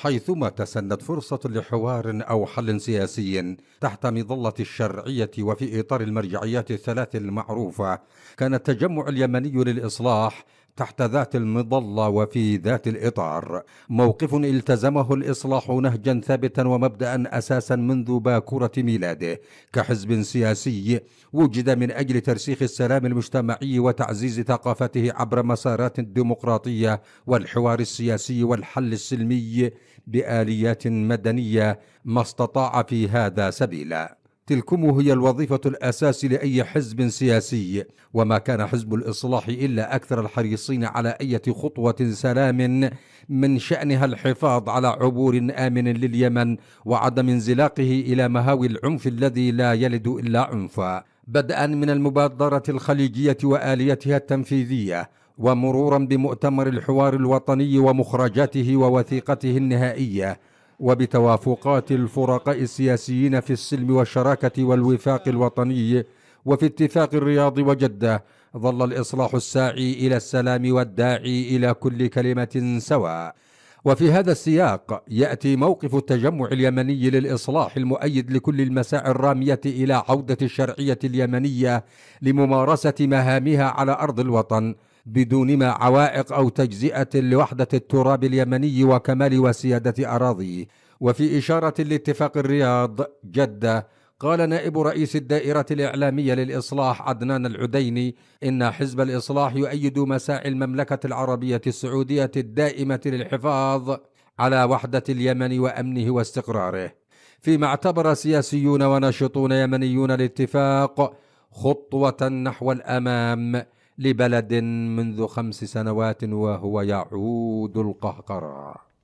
حيثما تسنت فرصة لحوار أو حل سياسي تحت مظلة الشرعية وفي إطار المرجعيات الثلاث المعروفة كان التجمع اليمني للإصلاح تحت ذات المظلة وفي ذات الإطار موقف التزمه الإصلاح نهجا ثابتا ومبدأ أساسا منذ باكورة ميلاده كحزب سياسي وجد من أجل ترسيخ السلام المجتمعي وتعزيز ثقافته عبر مسارات الديمقراطية والحوار السياسي والحل السلمي بآليات مدنية ما استطاع في هذا سبيلا تلكم هي الوظيفة الأساس لأي حزب سياسي وما كان حزب الإصلاح إلا أكثر الحريصين على أي خطوة سلام من شأنها الحفاظ على عبور آمن لليمن وعدم انزلاقه إلى مهاوي العنف الذي لا يلد إلا عنفا بدءا من المبادرة الخليجية وآليتها التنفيذية ومرورا بمؤتمر الحوار الوطني ومخرجاته ووثيقته النهائيه وبتوافقات الفرقاء السياسيين في السلم والشراكه والوفاق الوطني وفي اتفاق الرياض وجده ظل الاصلاح الساعي الى السلام والداعي الى كل كلمه سواء وفي هذا السياق ياتي موقف التجمع اليمني للاصلاح المؤيد لكل المساعي الراميه الى عوده الشرعيه اليمنيه لممارسه مهامها على ارض الوطن بدون ما عوائق أو تجزئة لوحدة التراب اليمني وكمال وسيادة أراضيه وفي إشارة لاتفاق الرياض جدة قال نائب رئيس الدائرة الإعلامية للإصلاح عدنان العديني إن حزب الإصلاح يؤيد مساعي المملكة العربية السعودية الدائمة للحفاظ على وحدة اليمن وأمنه واستقراره فيما اعتبر سياسيون وناشطون يمنيون الاتفاق خطوة نحو الأمام لبلد منذ خمس سنوات وهو يعود القهقرة